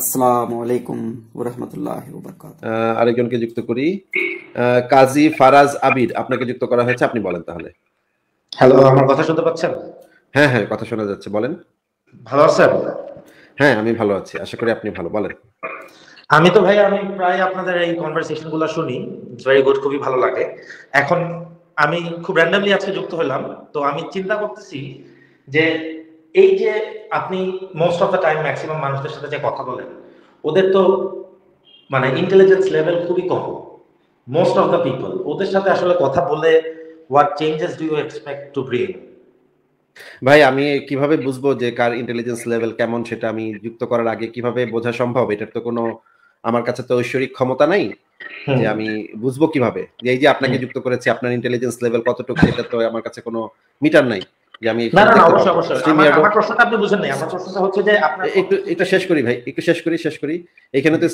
আসসালামু আলাইকুম ওরহমতুল্লাহ আরেকজনকে যুক্ত করি কাজী ফারাজ আবির আপনাকে যুক্ত করা হয়েছে আপনি বলেন তাহলে হ্যালো আমার কথা শুনতে পাচ্ছেন হ্যাঁ হ্যাঁ কথা শোনা যাচ্ছে বলেন ভালো আছেন হ্যাঁ আমি ভালো আছি আশা করি আপনি ভালো বলেন আমি তো ভাই আমি প্রায় আপনাদের এই কনভারসেশন গুলো শুনি ভেরি গুড খুবই ভালো লাগে এখন আমি খুব র্যান্ডামলি আজকে যুক্ত হলাম তো আমি চিন্তা করতেছি যে এই যে আপনি most of the time maximum মানুষদের সাথে যে কথা বলেন ওদের তো মানে ইন্টেলিজেন্স লেভেল খুবই কম মোস্ট অফ দ্য পিপল ওদের সাথে আসলে কথা বলে what changes do you expect to bring ভাই আমি কিভাবে বুঝবো যে কার ইন্টেলিজেন্স লেভেল কেমন সেটা আমি যুক্ত করার আগে কিভাবে বোঝা সম্ভব এটার তো কোনো আমার কাছে তো ঐশ্বরিক ক্ষমতা নাই যে আমি বুঝবো কিভাবে এই যে আপনাকে যুক্ত করেছি আপনার ইন্টেলিজেন্স লেভেল কতটুকু সেটা তো আমার কাছে কোনো মিটার নাই আমি এখানে তো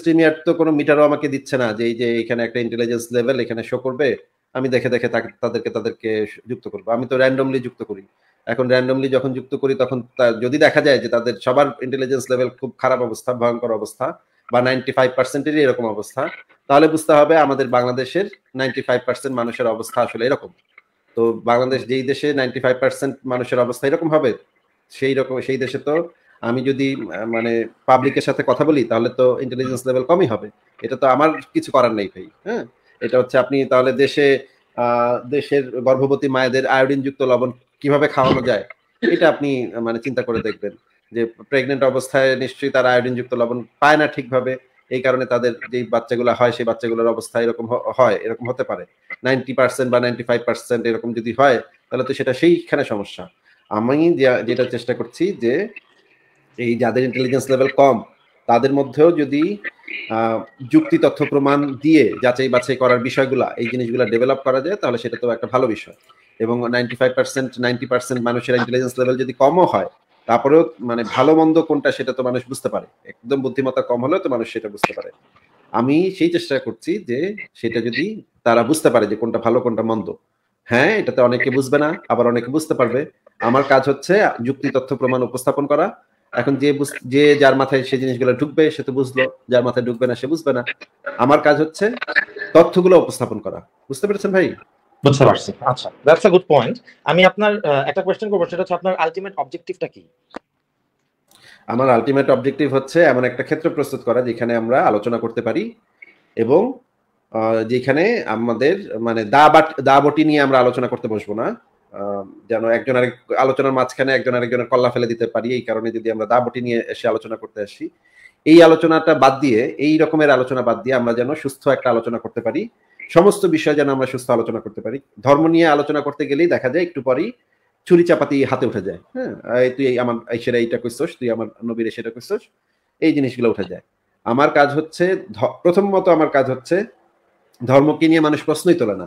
দিচ্ছে না যে এখানে একটা ইন্টেলিজেন্স লেভেল এখানে শো করবে আমি দেখে দেখে তাদেরকে তাদেরকে যুক্ত করব আমি তো র্যান্ডমলি যুক্ত করি এখন র্যান্ডমলি যখন যুক্ত করি তখন যদি দেখা যায় যে তাদের সবার ইন্টেলিজেন্স লেভেল খুব খারাপ অবস্থা ভয়ঙ্কর অবস্থা বা নাইনটি ফাইভ পার্সেন্টেরই এরকম অবস্থা তাহলে বুঝতে হবে আমাদের বাংলাদেশের নাইনটি ফাইভ পার্সেন্ট মানুষের অবস্থা আসলে এরকম তো বাংলাদেশ যেই দেশে নাইনটি ফাইভ পার্সেন্ট মানুষের অবস্থা এরকম হবে সেই রকম সেই দেশে তো আমি যদি মানে পাবলিকের সাথে কথা বলি তাহলে তো ইন্টেলিজেন্স লেভেল কমই হবে এটা তো আমার কিছু করার নেই ভাই হ্যাঁ এটা হচ্ছে আপনি তাহলে দেশে দেশের গর্ভবতী মায়েদের আয়োডিনযুক্ত লবণ কিভাবে খাওয়ানো যায় এটা আপনি মানে চিন্তা করে দেখবেন যে প্রেগনেন্ট অবস্থায় নিশ্চয়ই তারা আয়োডিনযুক্ত লবণ পায় না ঠিকভাবে এই কারণে তাদের যে বাচ্চাগুলো হয় সেই বাচ্চাগুলোর অবস্থা এরকম হয় এরকম হতে পারে নাইনটি পার্সেন্ট বা নাইনটি ফাইভ পার্সেন্ট এরকম যদি হয় তাহলে তো সেটা সেইখানে সমস্যা আমি যেটা চেষ্টা করছি যে এই যাদের ইন্টেলিজেন্স লেভেল কম তাদের মধ্যেও যদি যুক্তি তথ্য প্রমাণ দিয়ে যাচাই বাছাই করার বিষয়গুলো এই জিনিসগুলো ডেভেলপ করা যায় তাহলে সেটা তো একটা ভালো বিষয় এবং ninety five percent ninety percent মানুষের ইন্টেলিজেন্স লেভেল যদি কমও হয় তারপরেও মানে ভালো মন্দ কোনটা সেটা তো মানুষ বুঝতে পারে একদম বুদ্ধিমত্তা কম হলেও তো মানুষ সেটা বুঝতে পারে আমি সেই চেষ্টা করছি যে সেটা যদি তারা বুঝতে পারে যে কোনটা ভালো কোনটা মন্দ হ্যাঁ এটাতে অনেকে বুঝবে না আবার অনেকে বুঝতে পারবে আমার কাজ হচ্ছে যুক্তি তথ্য প্রমাণ উপস্থাপন করা এখন যে যে যার মাথায় সেই জিনিসগুলো ঢুকবে সে তো বুঝলো যার মাথায় ঢুকবে না সে বুঝবে না আমার কাজ হচ্ছে তথ্যগুলো উপস্থাপন করা বুঝতে পেরেছেন ভাই বুঝতে পারছি আচ্ছা দ্যাটস আ গুড পয়েন্ট আমি আপনার একটা কোশ্চেন সেটা হচ্ছে আপনার আলটিমেট অবজেক্টিভটা কি আমার আলটিমেট অবজেক্টিভ হচ্ছে এমন একটা ক্ষেত্র প্রস্তুত করা যেখানে আমরা আলোচনা করতে পারি এবং যেখানে আমাদের মানে দা বাট দা বটি নিয়ে আমরা আলোচনা করতে বসবো না যেন একজন আরেক আলোচনার মাঝখানে একজন আরেকজনের কল্লা ফেলে দিতে পারি এই কারণে যদি আমরা দা বটি নিয়ে এসে আলোচনা করতে আসি এই আলোচনাটা বাদ দিয়ে এই রকমের আলোচনা বাদ দিয়ে আমরা যেন সুস্থ একটা আলোচনা করতে পারি সমস্ত বিষয় যেন আমরা সুস্থ আলোচনা করতে পারি ধর্ম নিয়ে আলোচনা করতে গেলেই দেখা যায় একটু পরেই ছুরি চাপাতি হাতে উঠে যায় হ্যাঁ তুই আমার সেরা এইটা করছোস তুই আমার নবীর সেটা করছোস এই জিনিসগুলো উঠে যায় আমার কাজ হচ্ছে প্রথমত আমার কাজ হচ্ছে ধর্মকে নিয়ে মানুষ প্রশ্নই তোলে না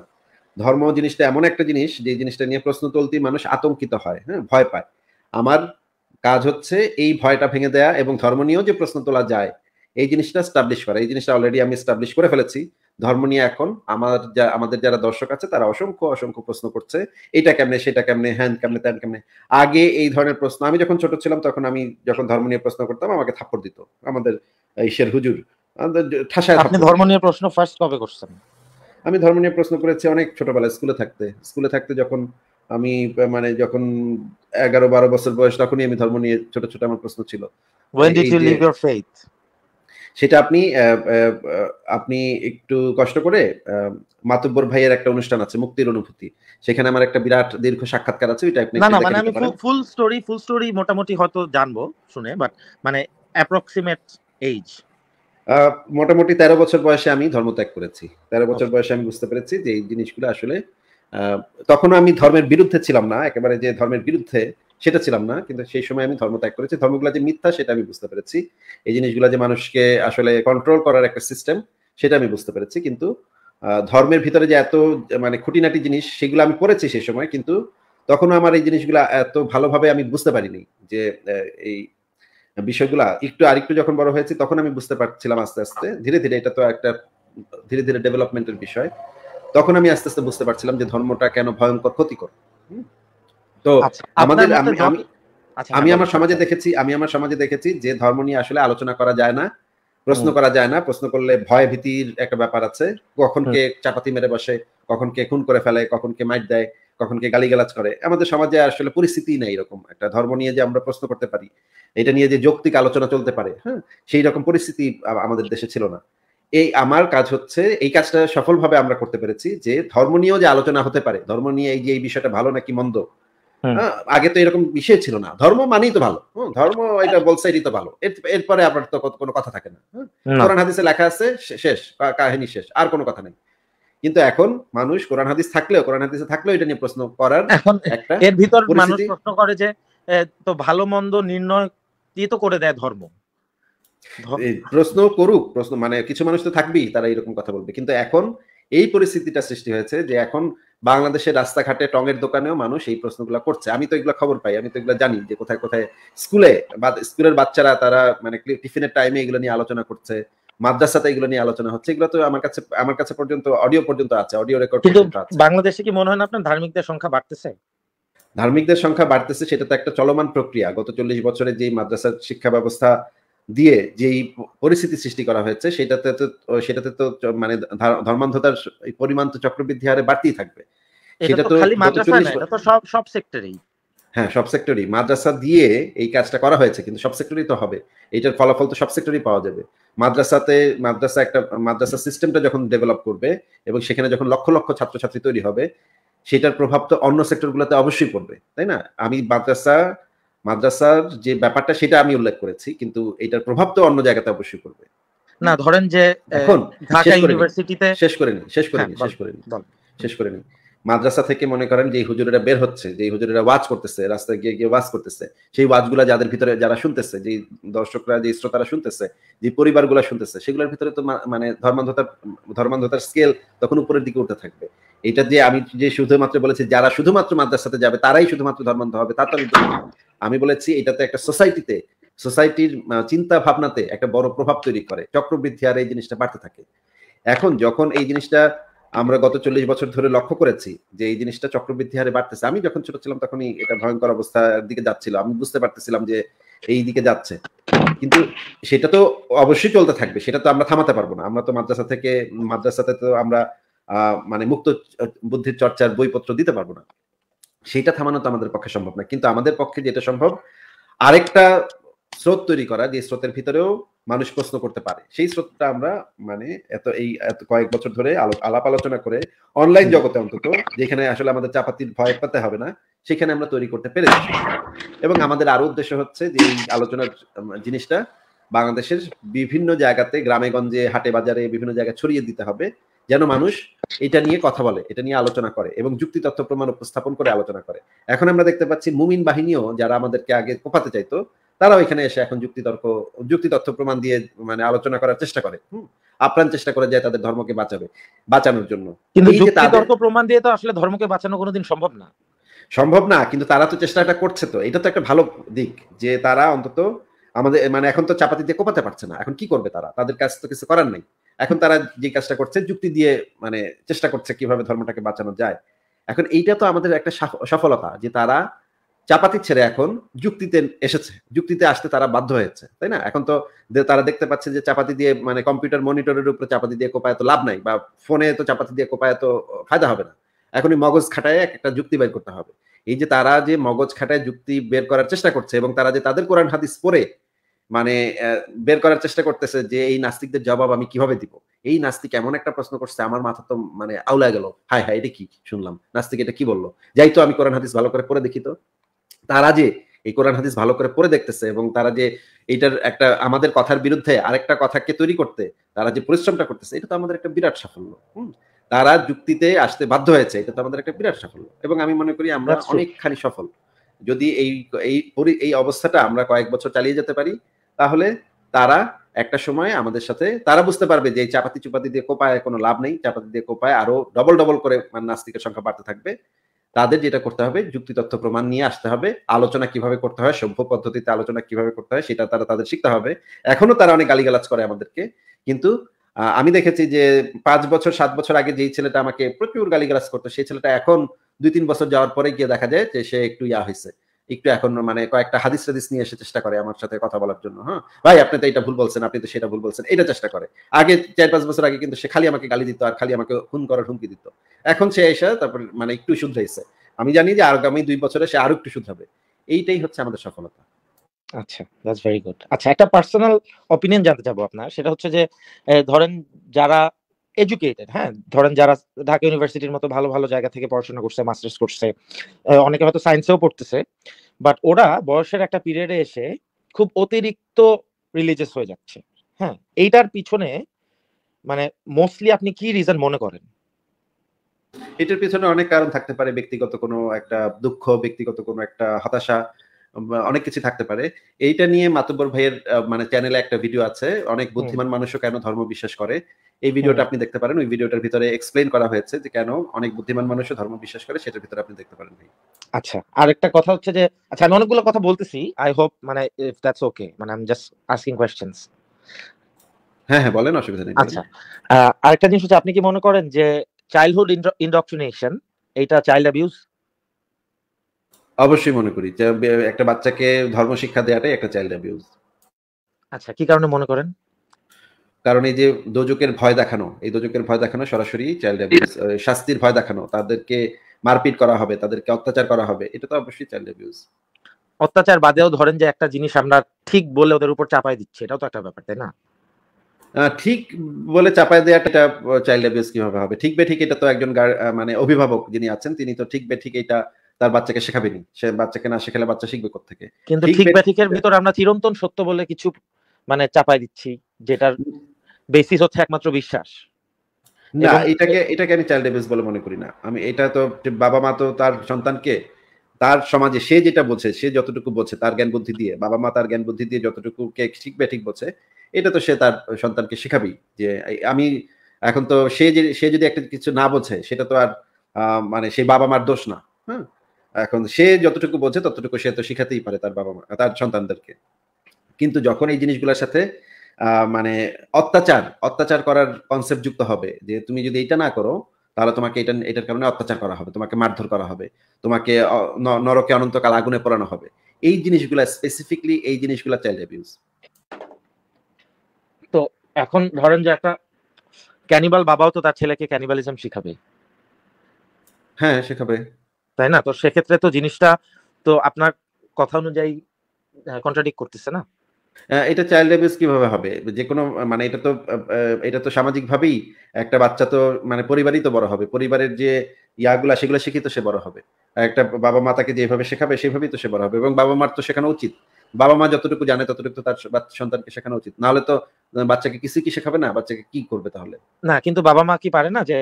ধর্ম জিনিসটা এমন একটা জিনিস যে জিনিসটা নিয়ে প্রশ্ন তুলতেই মানুষ আতঙ্কিত হয় হ্যাঁ ভয় পায় আমার কাজ হচ্ছে এই ভয়টা ভেঙে দেয়া এবং ধর্ম নিয়েও যে প্রশ্ন তোলা যায় এই জিনিসটা স্টাবলিশ করা এই জিনিসটা অলরেডি আমি স্টাবলিশ করে ফেলেছি ধর্ম নিয়ে এখন আমার যা আমাদের যারা দর্শক আছে তারা অসংখ্য অসংখ্য প্রশ্ন করছে এটা কেমনে সেটা কেমনে হ্যান কেমনে ত্যান কেমনে আগে এই ধরনের প্রশ্ন আমি যখন ছোট ছিলাম তখন আমি যখন ধর্ম নিয়ে প্রশ্ন করতাম আমাকে থাপ্পড় দিত আমাদের ঈশ্বর হুজুর আপনি ধর্ম নিয়ে প্রশ্ন ফার্স্ট কবে করছেন আমি ধর্ম নিয়ে প্রশ্ন করেছি অনেক ছোটবেলায় স্কুলে থাকতে স্কুলে থাকতে যখন আমি মানে যখন এগারো বারো বছর বয়স তখনই আমি ধর্ম নিয়ে ছোট ছোট আমার প্রশ্ন ছিল When did you leave your faith? সেটা আপনি আপনি একটু কষ্ট করে মাতব্বর ভাইয়ের একটা অনুষ্ঠান আছে মুক্তির অনুভূতি সেখানে আমার একটা বিরাট দীর্ঘ সাক্ষাৎকার আছে ওইটা আপনি না না মানে আমি ফুল স্টোরি ফুল স্টোরি মোটামুটি হয়তো জানবো শুনে বাট মানে অ্যাপ্রক্সিমেট এজ মোটামুটি তেরো বছর বয়সে আমি ধর্মত্যাগ করেছি তেরো বছর বয়সে আমি বুঝতে পেরেছি যে এই জিনিসগুলো আসলে তখন আমি ধর্মের বিরুদ্ধে ছিলাম না একেবারে যে ধর্মের বিরুদ্ধে সেটা ছিলাম না কিন্তু সেই সময় আমি ধর্ম ত্যাগ করেছি ধর্মগুলো যে মিথ্যা সেটা আমি বুঝতে পেরেছি এই জিনিসগুলা যে মানুষকে আসলে কন্ট্রোল করার একটা সিস্টেম সেটা আমি বুঝতে পেরেছি কিন্তু ধর্মের ভিতরে যে এত মানে খুঁটিনাটি জিনিস সেগুলো আমি পড়েছি সেই সময় কিন্তু তখনও আমার এই জিনিসগুলো এত ভালোভাবে আমি বুঝতে পারিনি যে এই বিষয়গুলা একটু আরেকটু যখন বড় হয়েছে তখন আমি বুঝতে পারছিলাম আস্তে আস্তে ধীরে ধীরে এটা তো একটা ধীরে ধীরে ডেভেলপমেন্টের বিষয় তখন আমি আস্তে আস্তে বুঝতে পারছিলাম যে ধর্মটা কেন ভয়ঙ্কর ক্ষতিকর তো আচ্ছা, আমাদের আমি আচ্ছা, হ্যাঁ, আমি আমার সমাজে দেখেছি আমি আমার সমাজে দেখেছি যে ধর্ম নিয়ে আসলে আলোচনা করা যায় না প্রশ্ন করা যায় না প্রশ্ন করলে ভয় ভীতির একটা ব্যাপার আছে কখন কে চাপাতি মেরে বসে কখন কে খুন করে ফেলে কখন কে মাইট দেয় কখন কে গালিগালাজ করে আমাদের সমাজে আসলে পরিস্থিতি নেই এরকম একটা ধর্ম নিয়ে যে আমরা প্রশ্ন করতে পারি এটা নিয়ে যে যৌক্তিক আলোচনা চলতে পারে হ্যাঁ সেই রকম পরিস্থিতি আমাদের দেশে ছিল না এই আমার কাজ হচ্ছে এই কাজটা সফলভাবে আমরা করতে পেরেছি যে ধর্ম নিয়েও যে আলোচনা হতে পারে ধর্ম নিয়ে এই যে এই বিষয়টা ভালো নাকি মন্দ হ্যাঁ। হ্যাঁ, আগে তো এরকম বিষয় ছিল না ধর্ম মানেই তো ভালো ধর্ম এটা হ্যাঁ। বলসাইডই তো ভালো এরপরে আপনার তো কোনো কথা থাকে না কোরআন হাদিসে লেখা আছে শেষ কাহিনী শেষ আর কোনো কথা নেই কিন্তু এখন মানুষ কোরআন হাদিস থাকলেও কোরআন হাদিসে থাকলেও এটা নিয়ে প্রশ্ন করার এখন একটা এর ভিতর মানুষ প্রশ্ন করে যে তো ভালো মন্দ নির্ণয় দিয়ে তো করে দেয় ধর্ম প্রশ্ন করুক প্রশ্ন মানে কিছু মানুষ তো থাকবেই তারা এরকম কথা বলবে কিন্তু এখন এই পরিস্থিতিটা সৃষ্টি হয়েছে যে এখন বাংলাদেশের রাস্তাঘাটে টঙের দোকানেও মানুষ এই প্রশ্নগুলো করছে আমি তো এগুলো খবর পাই আমি তো এগুলো জানি যে কোথায় কোথায় স্কুলে স্কুলের বাচ্চারা তারা মানে টিফিনের টাইমে এগুলো নিয়ে আলোচনা করছে মাদ্রাসাতে এগুলো নিয়ে আলোচনা হচ্ছে এগুলো তো আমার কাছে আমার কাছে পর্যন্ত অডিও পর্যন্ত আছে অডিও রেকর্ড কিন্তু বাংলাদেশে কি মনে হয় না আপনার ধার্মিকদের সংখ্যা বাড়তেছে ধার্মিকদের সংখ্যা বাড়তেছে সেটা তো একটা চলমান প্রক্রিয়া গত চল্লিশ বছরে যে মাদ্রাসা শিক্ষা ব্যবস্থা দিয়ে যেই পরিস্থিতি সৃষ্টি করা হয়েছে সেটাতে তো সেটাতে তো মানে ধর্মান্ধতার পরিমাণ তো চক্রবৃদ্ধি হারে বাড়তেই থাকবে সেটা তো মাদ্রাসা সব সব সেক্টরেই হ্যাঁ সব সেক্টরই মাদ্রাসা দিয়ে এই কাজটা করা হয়েছে কিন্তু সব সেক্টরই তো হবে এটার ফলাফল তো সব সেক্টরই পাওয়া যাবে মাদ্রাসাতে মাদ্রাসা একটা মাদ্রাসা সিস্টেমটা যখন ডেভেলপ করবে এবং সেখানে যখন লক্ষ লক্ষ ছাত্রছাত্রী তৈরি হবে সেটার প্রভাব তো অন্য সেক্টরগুলোতে অবশ্যই পড়বে তাই না আমি মাদ্রাসা মাদ্রাসার যে ব্যাপারটা সেটা আমি উল্লেখ করেছি কিন্তু এটার প্রভাব তো অন্য জায়গাতে অবশ্যই পড়বে না ধরেন যে এখন ঢাকা ইউনিভার্সিটিতে শেষ করে নিন শেষ করে হ্যাঁ, নিন শেষ করে নিন শেষ করে নিন মাদ্রাসা থেকে মনে করেন যে হুজুরেরা বের হচ্ছে যে হুজুরেরা ওয়াজ করতেছে রাস্তায় গিয়ে গিয়ে ওয়াজ করতেছে সেই ওয়াজগুলা যাদের ভিতরে যারা শুনতেছে যে দর্শকরা যে শ্রোতারা শুনতেছে যে পরিবারগুলা শুনতেছে সেগুলোর ভিতরে তো মানে ধর্মান্ধতার ধর্মান্ধতার স্কেল তখন উপরের দিকে উঠতে থাকবে এটা যে আমি যে শুধুমাত্র বলেছি যারা শুধুমাত্র মাদ্রাসাতে যাবে তারাই শুধুমাত্র ধর্মান্তর হবে তা তো আমি বলেছি এটাতে একটা সোসাইটিতে সোসাইটির চিন্তা ভাবনাতে একটা বড় প্রভাব তৈরি করে চক্রবৃদ্ধি আর এই জিনিসটা বাড়তে থাকে এখন যখন এই জিনিসটা আমরা গত চল্লিশ বছর ধরে লক্ষ্য করেছি যে এই জিনিসটা চক্রবৃদ্ধি হারে বাড়তেছে আমি যখন ছোট ছিলাম তখনই এটা ভয়ঙ্কর অবস্থার দিকে যাচ্ছিল আমি বুঝতে পারতেছিলাম যে এই দিকে যাচ্ছে কিন্তু সেটা তো অবশ্যই চলতে থাকবে সেটা তো আমরা থামাতে পারবো না আমরা তো মাদ্রাসা থেকে মাদ্রাসাতে তো আমরা মানে মুক্ত বুদ্ধির চর্চার বইপত্র দিতে পারবো না সেটা থামানো তো আমাদের পক্ষে সম্ভব না কিন্তু আমাদের পক্ষে যেটা সম্ভব আরেকটা স্রোত তৈরি করা যে স্রোতের ভিতরেও মানুষ প্রশ্ন করতে পারে সেই স্রোতটা আমরা মানে এত এই এত কয়েক বছর ধরে আলাপ আলোচনা করে অনলাইন জগতে অন্তত যেখানে আসলে আমাদের চাপাতির ভয় পেতে হবে না সেখানে আমরা তৈরি করতে পেরেছি এবং আমাদের আরো উদ্দেশ্য হচ্ছে যে এই আলোচনার জিনিসটা বাংলাদেশের বিভিন্ন জায়গাতে গ্রামে গঞ্জে হাটে বাজারে বিভিন্ন জায়গায় ছড়িয়ে দিতে হবে যেন মানুষ এটা নিয়ে কথা বলে এটা নিয়ে আলোচনা করে এবং যুক্তি তথ্য প্রমাণ উপস্থাপন করে আলোচনা করে এখন আমরা দেখতে পাচ্ছি মুমিন বাহিনীও যারা আমাদেরকে আগে কোপাতে চাইতো তারাও এখানে এসে এখন যুক্তি তর্ক যুক্তি তথ্য প্রমাণ দিয়ে মানে আলোচনা করার চেষ্টা করে আপ্রাণ চেষ্টা করে যায় তাদের ধর্মকে বাঁচাবে বাঁচানোর জন্য কিন্তু তর্ক প্রমাণ দিয়ে তো আসলে ধর্মকে বাঁচানো কোনোদিন সম্ভব না সম্ভব না কিন্তু তারা তো চেষ্টাটা করছে তো এটা তো একটা ভালো দিক যে তারা অন্তত আমাদের মানে এখন তো চাপাতি দিয়ে কোপাতে পারছে না এখন কি করবে তারা তাদের কাছে তো কিছু করার নাই এখন তারা যে কাজটা করছে যুক্তি দিয়ে মানে চেষ্টা করছে কিভাবে ধর্মটাকে বাঁচানো যায় এখন এইটা তো আমাদের একটা সফলতা যে তারা চাপাতি ছেড়ে এখন যুক্তিতে এসেছে যুক্তিতে আসতে তারা বাধ্য হয়েছে তাই না এখন তো তারা দেখতে পাচ্ছে যে চাপাতি দিয়ে মানে কম্পিউটার মনিটরের উপরে চাপাতি দিয়ে কোপায় তো লাভ নাই বা ফোনে তো চাপাতি দিয়ে কোপায় তো ফায়দা হবে না এখনই মগজ খাটায় একটা যুক্তি বের করতে হবে এই যে তারা যে মগজ খাটায় যুক্তি বের করার চেষ্টা করছে এবং তারা যে তাদের কোরআন হাদিস পরে মানে বের করার চেষ্টা করতেছে যে এই নাস্তিকদের জবাব আমি কিভাবে দিব এই নাস্তিক এমন একটা প্রশ্ন করছে আমার মাথা তো মানে আউলা গেল হায় হায় এটা কি শুনলাম নাস্তিক এটা কি বললো যাই তো আমি কোরআন হাদিস ভালো করে পড়ে দেখি তো তারা যে এই কোরআন হাদিস ভালো করে পড়ে দেখতেছে এবং তারা যে এটার একটা আমাদের কথার বিরুদ্ধে আরেকটা কথাকে তৈরি করতে তারা যে পরিশ্রমটা করতেছে এটা তো আমাদের একটা বিরাট সাফল্য তারা যুক্তিতে আসতে বাধ্য হয়েছে এটা তো আমাদের একটা বিরাট সাফল্য এবং আমি মনে করি আমরা অনেকখানি সফল যদি এই এই এই অবস্থাটা আমরা কয়েক বছর চালিয়ে যেতে পারি তাহলে তারা একটা সময় আমাদের সাথে তারা বুঝতে পারবে যে চাপাতি চুপাতি দিয়ে কোপায় কোনো লাভ নেই চাপাতি দিয়ে কোপায় আরো ডবল ডবল করে মানে নাস্তিকের সংখ্যা বাড়তে থাকবে তাদের যেটা করতে হবে যুক্তি তথ্য প্রমাণ নিয়ে আসতে হবে আলোচনা কিভাবে করতে হয় সভ্য পদ্ধতিতে আলোচনা কিভাবে করতে হয় সেটা তারা তাদের শিখতে হবে এখনো তারা অনেক গালিগালাজ করে আমাদেরকে কিন্তু আমি দেখেছি যে পাঁচ বছর সাত বছর আগে যেই ছেলেটা আমাকে প্রচুর গালিগালাজ করতো সেই ছেলেটা এখন দুই তিন বছর যাওয়ার পরে গিয়ে দেখা যায় যে সে একটু ইয়া হয়েছে একটু এখন মানে কয়েকটা হাদিস হাদিস নিয়ে এসে চেষ্টা করে আমার সাথে কথা বলার জন্য হ্যাঁ ভাই আপনি তো এটা ভুল বলছেন আপনি তো সেটা ভুল বলছেন এটা চেষ্টা করে আগে চার পাঁচ বছর আগে কিন্তু সে খালি আমাকে গালি দিত আর খালি আমাকে খুন করার হুমকি দিত এখন সে এসে তারপর মানে একটু শুধরাইছে আমি জানি যে আগামী দুই বছরে সে আরো একটু শুধরাবে এইটাই হচ্ছে আমাদের সফলতা আচ্ছা দ্যাটস ভেরি গুড আচ্ছা একটা পার্সোনাল অপিনিয়ন জানতে চাবো আপনার সেটা হচ্ছে যে ধরেন যারা এডুকেটেড হ্যাঁ ধরেন যারা ঢাকা ইউনিভার্সিটির মতো ভালো ভালো জায়গা থেকে পড়াশোনা করছে মাস্টার্স করছে অনেকে হয়তো সায়েন্সেও পড়তেছে বাট ওরা বয়সের একটা পিরিয়ডে এসে খুব অতিরিক্ত রিলিজিয়াস হয়ে যাচ্ছে হ্যাঁ এইটার পিছনে মানে মোস্টলি আপনি কি রিজন মনে করেন এটার পিছনে অনেক কারণ থাকতে পারে ব্যক্তিগত কোনো একটা দুঃখ ব্যক্তিগত কোনো একটা হতাশা অনেক কিছু থাকতে পারে এইটা নিয়ে মাতব্বর ভাইয়ের মানে চ্যানেলে একটা ভিডিও আছে অনেক বুদ্ধিমান মানুষও কেন ধর্ম বিশ্বাস করে এই ভিডিওটা আপনি দেখতে পারেন ওই ভিডিওটার ভিতরে এক্সপ্লেন করা হয়েছে যে কেন অনেক বুদ্ধিমান মানুষও ধর্ম বিশ্বাস করে সেটার ভিতরে আপনি দেখতে পারেন ভাই আচ্ছা একটা কথা হচ্ছে যে আচ্ছা আমি অনেকগুলো কথা বলতেছি আই হোপ মানে ইফ দ্যাটস ওকে মানে I am just asking questions হ্যাঁ হ্যাঁ বলেন অসুবিধা নেই আচ্ছা আরেকটা জিনিস হচ্ছে আপনি কি মনে করেন যে চাইল্ডহুড ইন্ডক্ট্রিনেশন এটা চাইল্ড অ্যাবিউজ অবশ্যই মনে করি একটা বাচ্চাকে ধর্ম শিক্ষা দেওয়াটাই একটা চাইল্ড অ্যাবিউজ আচ্ছা কি কারণে মনে করেন কারণ এই যে দোজকের ভয় দেখানো এই দোজকের ভয় দেখানো সরাসরি চাইল্ড অ্যাবিউজ শাস্তির ভয় দেখানো তাদেরকে মারপিট করা হবে তাদেরকে অত্যাচার করা হবে এটা তো অবশ্যই চাইল্ড অ্যাবিউজ অত্যাচার বাদেও ধরেন যে একটা জিনিস আমরা ঠিক বলে ওদের উপর চাপাই দিচ্ছি এটাও তো একটা ব্যাপার তাই না ঠিক বলে চাপাই দেওয়াটা এটা চাইল্ড অ্যাবিউজ কিভাবে হবে ঠিক বে ঠিক এটা তো একজন মানে অভিভাবক যিনি আছেন তিনি তো ঠিক বে ঠিক এটা তার বাচ্চাকে শেখাবেনি সে বাচ্চাকে না শেখালে বাচ্চা শিখবে থেকে কিন্তু ঠিক ব্যাঠিকের ভিতর আমরা চিরন্তন সত্য বলে কিছু মানে চাপাই দিচ্ছি যেটার বেসিস হচ্ছে একমাত্র বিশ্বাস না এটাকে এটাকে আমি চাইল্ড অ্যাবিউজ বলে মনে করি না আমি এটা তো বাবা মা তো তার সন্তানকে তার সমাজে সে যেটা বলছে সে যতটুকু বলছে তার জ্ঞান বুদ্ধি দিয়ে বাবা মা তার জ্ঞান বুদ্ধি দিয়ে যতটুকু কে ঠিক বলছে এটা তো সে তার সন্তানকে শেখাবেই যে আমি এখন তো সে যে সে যদি একটা কিছু না বোঝে সেটা তো আর মানে সেই বাবা মার দোষ না হ্যাঁ এখন সে যতটুকু বোঝে ততটুকু সে তো শিখাতেই পারে তার বাবা মা তার সন্তানদেরকে কিন্তু যখন এই জিনিসগুলোর সাথে মানে অত্যাচার অত্যাচার করার কনসেপ্ট যুক্ত হবে যে তুমি যদি এটা না করো তাহলে তোমাকে এটা এটার কারণে অত্যাচার করা হবে তোমাকে মারধর করা হবে তোমাকে নরকে অনন্তকাল আগুনে পড়ানো হবে এই জিনিসগুলা স্পেসিফিকলি এই জিনিসগুলা চাইল্ড অ্যাবিউজ তো এখন ধরেন যে একটা ক্যানিবাল বাবাও তো তার ছেলেকে ক্যানিবালিজম শিখাবে হ্যাঁ শেখাবে তাই না তো সেক্ষেত্রে তো জিনিসটা তো আপনার কথা অনুযায়ী কন্ট্রাডিক হ্যাঁ, করতেছে না এটা চাইল্ড অ্যাবিউজ কিভাবে হবে যে কোনো মানে এটা তো এটা তো সামাজিকভাবেই একটা বাচ্চা তো মানে পরিবারই তো বড় হবে পরিবারের যে ইয়াগুলা সেগুলো শিখিত সে বড় হবে একটা বাবা মা তাকে যেভাবে শেখাবে সেভাবেই তো সে বড় হবে এবং বাবা মার তো শেখানো উচিত বাবা মা যতটুকু জানে ততটুকু তার সন্তানকে শেখানো উচিত নাহলে তো বাচ্চাকে কিছু কি শেখাবে না বাচ্চাকে কি করবে তাহলে না কিন্তু বাবা মা কি পারে না যে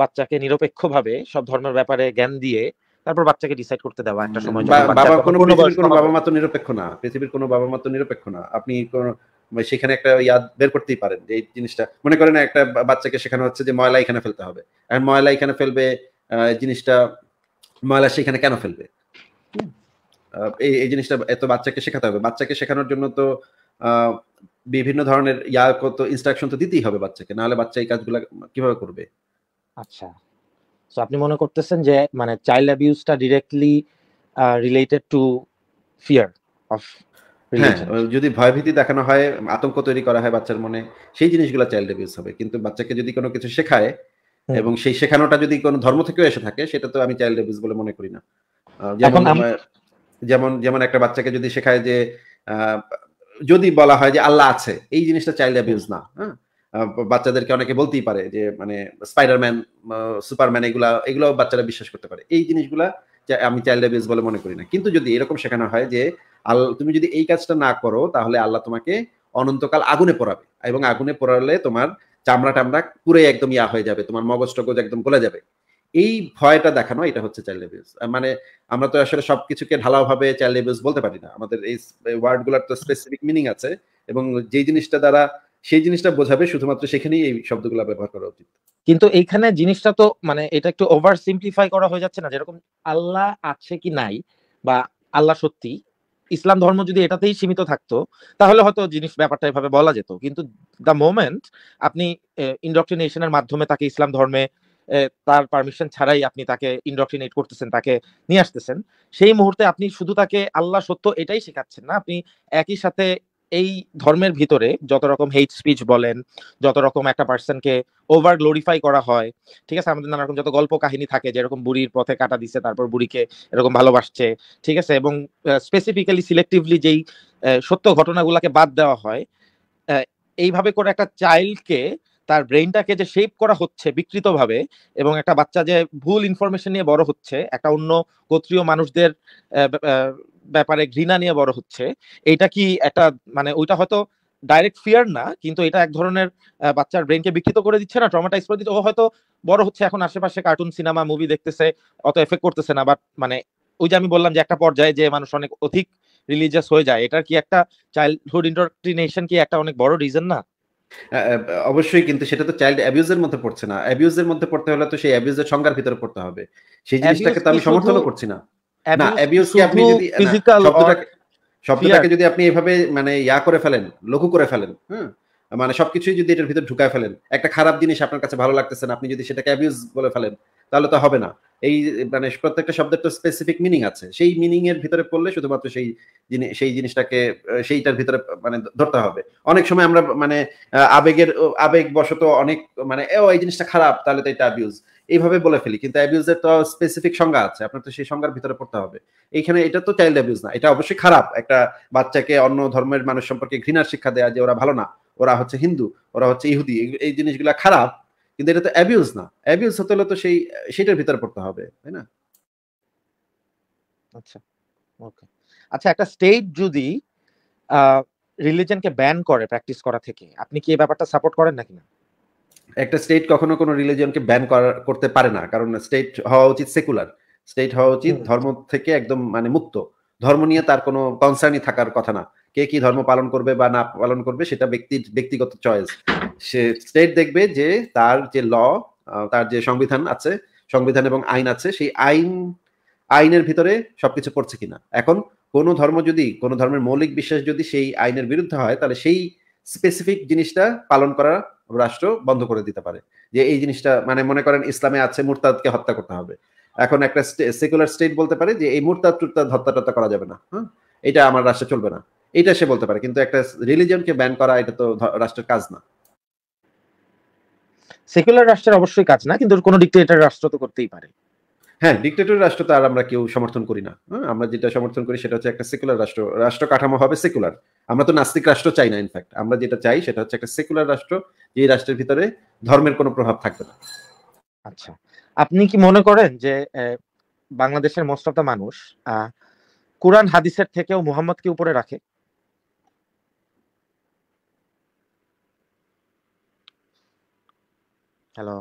বাচ্চাকে নিরপেক্ষ ভাবে সব ধর্মের ব্যাপারে জ্ঞান দিয়ে তারপর বাচ্চাকে ডিসাইড করতে দেওয়া একটা সময় বাবা কোনো কোনো বাবা মা তো নিরপেক্ষ না পৃথিবীর কোনো বাবা মা তো নিরপেক্ষ না আপনি কোন মানে সেখানে একটা ইয়াদ বের করতেই পারেন যে এই জিনিসটা মনে করেন একটা বাচ্চাকে শেখানো হচ্ছে যে ময়লা এখানে ফেলতে হবে এখন ময়লা এখানে ফেলবে জিনিসটা ময়লা সেখানে কেন ফেলবে এই জিনিসটা এত বাচ্চাকে শেখাতে হবে বাচ্চাকে শেখানোর জন্য তো বিভিন্ন ধরনের ইয়া কত ইনস্ট্রাকশন তো দিতেই হবে বাচ্চাকে নাহলে বাচ্চা এই কাজগুলো কিভাবে করবে আচ্ছা সো আপনি মনে করতেছেন যে মানে চাইল্ড অ্যাবিউজটা directly related to fear of যদি ভয়ভীতি দেখানো হয় আতঙ্ক তৈরি করা হয় বাচ্চার মনে সেই জিনিসগুলো চাইল্ড অ্যাবিউজ হবে কিন্তু বাচ্চাকে যদি কোনো কিছু শেখায় এবং সেই শেখানোটা যদি কোনো ধর্ম থেকেও এসে থাকে সেটা তো আমি চাইল্ড অ্যাবিউজ বলে মনে করি না যেমন যেমন যেমন একটা বাচ্চাকে যদি শেখায় যে যদি বলা হয় যে আল্লাহ আছে এই জিনিসটা চাইল্ড অ্যাবিউজ না হ্যাঁ? বাচ্চাদেরকে অনেকে বলতেই পারে যে মানে স্পাইডারম্যান সুপারম্যান এগুলা এগুলো বাচ্চারা বিশ্বাস করতে পারে এই জিনিসগুলা আমি চাইল্ড অ্যাবিউজ বলে মনে করি না কিন্তু যদি এরকম শেখানো হয় যে আল্লাহ তুমি যদি এই কাজটা না করো তাহলে আল্লাহ তোমাকে অনন্তকাল আগুনে পোড়াবে এবং আগুনে পোড়ালে তোমার চামড়া টামড়া পুরে একদম ইয়া হয়ে যাবে তোমার মগজ টগজ একদম গলে যাবে এই ভয়টা দেখানো এটা হচ্ছে চাইল্ড লেবিউস মানে আমরা তো আসলে সব সবকিছুকে ঢালাওভাবে চাইল্ড লেবিউস বলতে পারি না আমাদের এই ওয়ার্ডগুলোর তো স্পেসিফিক মিনিং আছে এবং যে জিনিসটা দ্বারা সেই জিনিসটা বোঝাবে শুধুমাত্র সেখানেই এই শব্দগুলো ব্যবহার করা উচিত কিন্তু এইখানে জিনিসটা তো মানে এটা একটু ওভার সিম্পলিফাই করা হয়ে যাচ্ছে না যেরকম আল্লাহ আছে কি নাই বা আল্লাহ সত্যি ইসলাম ধর্ম যদি এটাতেই সীমিত থাকতো তাহলে হয়তো জিনিস ব্যাপারটা এভাবে বলা যেত কিন্তু দ্য মোমেন্ট আপনি ইন্ডক্ট্রিনেশনের মাধ্যমে তাকে ইসলাম ধর্মে তার পারমিশন ছাড়াই আপনি তাকে ইন্ডক্ট্রিনেট করতেছেন তাকে নিয়ে আসতেছেন সেই মুহূর্তে আপনি শুধু তাকে আল্লাহ সত্য এটাই শেখাচ্ছেন না আপনি একই সাথে এই ধর্মের ভিতরে যত রকম হেইট স্পিচ বলেন যত রকম একটা পার্সনকে ওভার গ্লোরিফাই করা হয় ঠিক আছে আমাদের নানা রকম যত গল্প কাহিনী থাকে যেরকম বুড়ির পথে কাটা দিছে তারপর বুড়িকে এরকম ভালোবাসছে ঠিক আছে এবং স্পেসিফিক্যালি সিলেক্টিভলি যেই সত্য ঘটনাগুলোকে বাদ দেওয়া হয় এইভাবে করে একটা চাইল্ডকে তার ব্রেইনটাকে যে শেপ করা হচ্ছে বিকৃতভাবে এবং একটা বাচ্চা যে ভুল ইনফরমেশন নিয়ে বড় হচ্ছে একটা অন্য গোত্রীয় মানুষদের ব্যাপারে ঘৃণা নিয়ে বড় হচ্ছে এটা কি একটা মানে ওইটা হয়তো ডাইরেক্ট ফিয়ার না কিন্তু এটা এক ধরনের বাচ্চার ব্রেনকে বিকৃত করে দিচ্ছে না ট্রমাটাইজ করে দিচ্ছে ও হয়তো বড় হচ্ছে এখন আশেপাশে কার্টুন সিনেমা মুভি দেখতেছে অত এফেক্ট করতেছে না বাট মানে ওই যে আমি বললাম যে একটা পর্যায়ে যে মানুষ অনেক অধিক রিলিজিয়াস হয়ে যায় এটার কি একটা চাইল্ডহুড ইন্ডক্ট্রিনেশন কি একটা অনেক বড় রিজন না অবশ্যই কিন্তু সেটা তো চাইল্ড অ্যাবিউজের মধ্যে পড়ছে না অ্যাবিউজের মধ্যে পড়তে হলে তো সেই অ্যাবিউজের সংজ্ঞার ভিতরে পড়তে হবে সেই জিনিসটাকে তো আমি সমর্থন করছি না না অ্যাবিউজ কি আপনি যদি শব্দটাকে শব্দটাকে যদি আপনি এভাবে মানে ইয়া করে ফেলেন লঘু করে ফেলেন হ্যাঁ মানে সবকিছুই যদি এটার ভিতর ঢুকায় ফেলেন একটা খারাপ জিনিস আপনার কাছে ভালো লাগতেছে না আপনি যদি সেটাকে অ্যাবিউজ বলে ফেলেন তাহলে তো হবে না এই মানে প্রত্যেকটা শব্দের তো স্পেসিফিক মিনিং আছে সেই মিনিং এর ভিতরে পড়লে শুধুমাত্র সেই সেই জিনিসটাকে সেইটার ভিতরে মানে ধরতে হবে অনেক সময় আমরা মানে আবেগের আবেগ বশত অনেক মানে ও এই জিনিসটা খারাপ তাহলে তো এটা অ্যাবিউজ এইভাবে বলে ফেলি কিন্তু অ্যাবিউজের তো স্পেসিফিক সংজ্ঞা আছে আপনার তো সেই সংজ্ঞার ভিতরে পড়তে হবে এইখানে এটা তো চাইল্ড অ্যাবিউজ না এটা অবশ্যই খারাপ একটা বাচ্চাকে অন্য ধর্মের মানুষ সম্পর্কে ঘৃণার শিক্ষা দেওয়া যে ওরা ভালো না ওরা হচ্ছে হিন্দু ওরা হচ্ছে ইহুদি এই জিনিসগুলা খারাপ কিন্তু এটা তো অ্যাবিউজ না অ্যাবিউজ হতে হলে তো সেই সেটার ভিতর পড়তে হবে তাই না আচ্ছা ওকে আচ্ছা একটা স্টেট যদি রিলিজনকে ব্যান করে প্র্যাকটিস করা থেকে আপনি কি এই ব্যাপারটা সাপোর্ট করেন নাকি না একটা স্টেট কখনো কোনো রিলিজনকে ব্যান করতে পারে না কারণ স্টেট হওয়া উচিত সেকুলার স্টেট হওয়া উচিত ধর্ম থেকে একদম মানে মুক্ত ধর্ম নিয়ে তার কোনো কনসার্নই থাকার কথা না কে কি ধর্ম পালন করবে বা না পালন করবে সেটা ব্যক্তির ব্যক্তিগত চয়েস সে স্টেট দেখবে যে তার যে ল তার যে সংবিধান আছে সংবিধান এবং আইন আছে সেই আইন আইনের ভিতরে সবকিছু পড়ছে কিনা এখন কোন ধর্ম যদি কোন ধর্মের মৌলিক বিশ্বাস যদি সেই আইনের বিরুদ্ধে হয় তাহলে সেই স্পেসিফিক জিনিসটা পালন করা রাষ্ট্র বন্ধ করে দিতে পারে যে এই জিনিসটা মানে মনে করেন ইসলামে আছে মুরতাদকে হত্যা করতে হবে এখন একটা সেকুলার স্টেট বলতে পারে যে এই মুরতাদ টুরতাদ হত্যা টত্যা করা যাবে না হ্যাঁ এটা আমার রাষ্ট্র চলবে না এটা সে বলতে পারে কিন্তু একটা রিলিজনকে ব্যান করা এটা তো রাষ্ট্রের কাজ না সেকুলার রাষ্ট্রের অবশ্যই কাজ না কিন্তু কোনো ডিক্টেটার রাষ্ট্র তো করতেই পারে হ্যাঁ ডিক্টেটর রাষ্ট্র তো আর আমরা কেউ সমর্থন করি না হ্যাঁ, আমরা যেটা সমর্থন করি সেটা হচ্ছে একটা সেকুলার রাষ্ট্র রাষ্ট্র কাঠামো হবে সেকুলার আমরা তো নাস্তিক রাষ্ট্র চাই না ইনফ্যাক্ট আমরা যেটা চাই সেটা হচ্ছে একটা সেকুলার রাষ্ট্র যে রাষ্ট্রের ভিতরে ধর্মের কোনো প্রভাব থাকবে না আচ্ছা আপনি কি মনে করেন যে বাংলাদেশের মোস্ট অফ দ্য মানুষ কোরআন হাদিসের থেকেও মুহাম্মদকে উপরে রাখে হ্যালো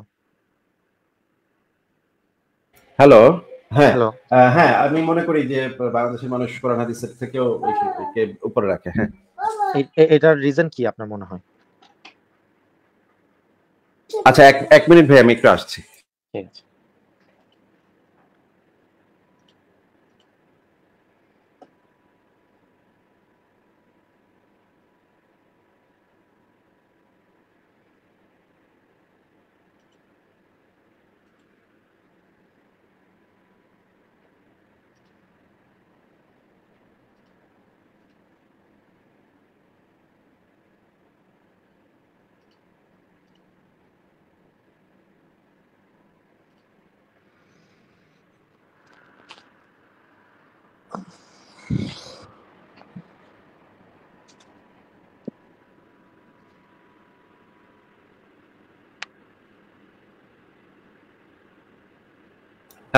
হ্যালো হ্যাঁ হ্যাঁ আমি মনে করি যে বাংলাদেশের মানুষ কোরআন হাদিসের থেকেও উপরে রাখে হ্যাঁ এটার রিজন কি আপনার মনে হয় আচ্ছা এক এক মিনিট ভাই আমি একটু আসছি ঠিক আছে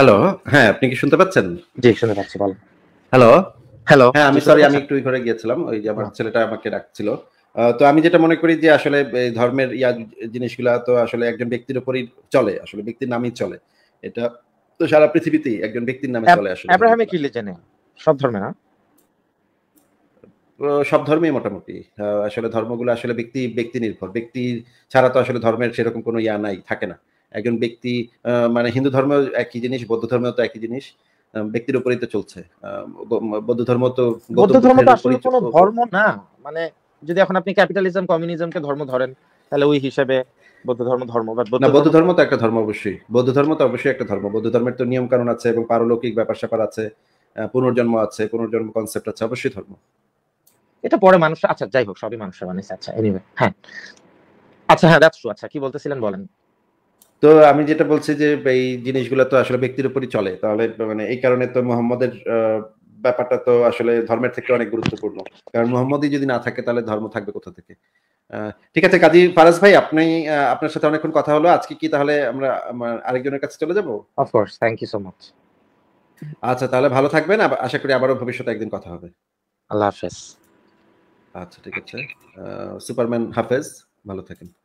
হ্যালো হ্যাঁ আপনি কি শুনতে পাচ্ছেন জি শুনতে পাচ্ছি বল হ্যালো হ্যালো হ্যাঁ আমি সরি আমি একটু ঘরে গিয়েছিলাম ওই যে আমার ছেলেটা আমাকে ডাকছিল তো আমি যেটা মনে করি যে আসলে ধর্মের ইয়া জিনিসগুলা তো আসলে একজন ব্যক্তির উপরই চলে আসলে ব্যক্তির নামই চলে এটা তো সারা পৃথিবীতেই একজন ব্যক্তির নামে চলে আসলে আব্রাহামিক রিলিজনে সব ধর্মে না সব ধর্মই মোটামুটি আসলে ধর্মগুলো আসলে ব্যক্তি ব্যক্তি নির্ভর ব্যক্তি ছাড়া তো আসলে ধর্মের সেরকম কোনো ইয়া নাই থাকে না একজন ব্যক্তি মানে হিন্দু ধর্ম একই জিনিস বৌদ্ধ ধর্ম তো একই জিনিস ব্যক্তির উপরেই তো চলছে বৌদ্ধ ধর্ম তো বৌদ্ধ ধর্ম তো আসলে কোনো ধর্ম না মানে যদি এখন আপনি ক্যাপিটালিজম কমিউনিজমকে ধর্ম ধরেন তাহলে ওই হিসেবে বৌদ্ধ ধর্ম ধর্ম বা বৌদ্ধ ধর্ম তো একটা ধর্ম অবশ্যই বৌদ্ধ ধর্ম তো অবশ্যই একটা ধর্ম বৌদ্ধ ধর্মের তো নিয়ম কানুন আছে এবং পারলৌকিক ব্যাপার স্যাপার আছে পুনর্জন্ম আছে পুনর্জন্ম কনসেপ্ট আছে অবশ্যই ধর্ম এটা পরে মানুষ আচ্ছা যাই হোক সবই মানুষের মানে আচ্ছা এনিওয়ে হ্যাঁ আচ্ছা হ্যাঁ দ্যাটস ট্রু আচ্ছা কি বলতেছিলেন বলেন তো আমি যেটা বলছি যে এই জিনিসগুলো তো আসলে ব্যক্তির উপরই চলে তাহলে মানে এই কারণে তো মোহাম্মদের ব্যাপারটা তো আসলে ধর্মের থেকে অনেক গুরুত্বপূর্ণ কারণ মোহাম্মদই যদি না থাকে তাহলে ধর্ম থাকবে কোথা থেকে ঠিক আছে কাজী ফারাজ ভাই আপনি আপনার সাথে অনেকক্ষণ কথা হলো আজকে কি তাহলে আমরা আরেকজনের কাছে চলে যাবো of course thank you so much আচ্ছা তাহলে ভালো থাকবেন আশা করি আবারও ভবিষ্যতে একদিন কথা হবে আল্লাহ হাফেজ আচ্ছা ঠিক আছে সুপারম্যান হাফেজ ভালো থাকেন